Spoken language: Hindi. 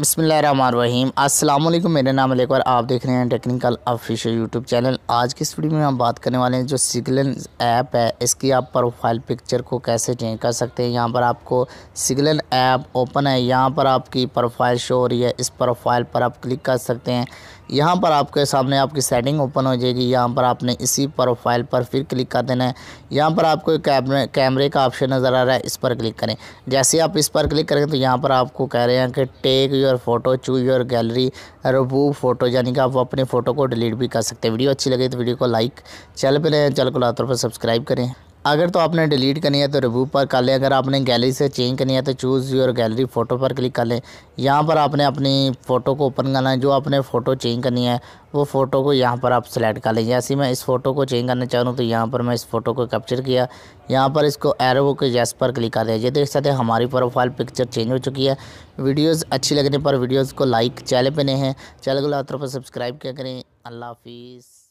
बसमीम अल्लाम मेरा नाम एक बार आप देख रहे हैं टेक्निकल ऑफिशियल यूट्यूब चैनल आज की इस वीडियो में हम बात करने वाले हैं जो सिग्लन ऐप है इसकी आप प्रोफाइल पिक्चर को कैसे चेंज कर सकते हैं यहाँ पर आपको सिग्लन ऐप ओपन है यहाँ पर आपकी प्रोफाइल शो हो रही है इस प्रोफाइल पर आप क्लिक कर सकते हैं यहाँ पर आपके सामने आपकी सेटिंग ओपन हो जाएगी यहाँ पर आपने इसी प्रोफाइल पर फिर क्लिक कर देना है यहाँ पर आपको कैमरे कैमरे का ऑप्शन नज़र आ रहा है इस पर क्लिक करें जैसे आप इस पर क्लिक करेंगे तो यहाँ पर आपको कह रहे हैं कि take your photo choose your gallery रबू फोटो यानी कि आप अपनी फ़ोटो को डिलीट भी कर सकते हैं वीडियो अच्छी लगे तो वीडियो को लाइक चैनल पर चैनल को लातौर पर सब्सक्राइब करें अगर तो आपने डिलीट करनी है तो रिव्यू पर कर लें अगर आपने गैलरी से चेंज करनी है तो चूज़ योर गैलरी फ़ोटो पर क्लिक कर लें यहाँ पर आपने अपनी फ़ोटो को ओपन करना है जो आपने फ़ोटो चेंज करनी है वो फ़ोटो को यहाँ पर आप सेलेक्ट कर लें जैसे मैं इस फ़ोटो को चेंज करना चाह रहा हूँ तो यहाँ पर मैं इस फ़ोटो को कैप्चर किया यहाँ पर इसको एरो के जैस पर क्लिक कर दिया ये देख सकते हमारी प्रोफाइल पिक्चर चेंज हो चुकी है वीडियोज़ अच्छी लगने पर वीडियोज़ को लाइक चैनल पर नहीं है चैनल को लातरों पर सब्सक्राइब किया करें अल्लाह हाफिज़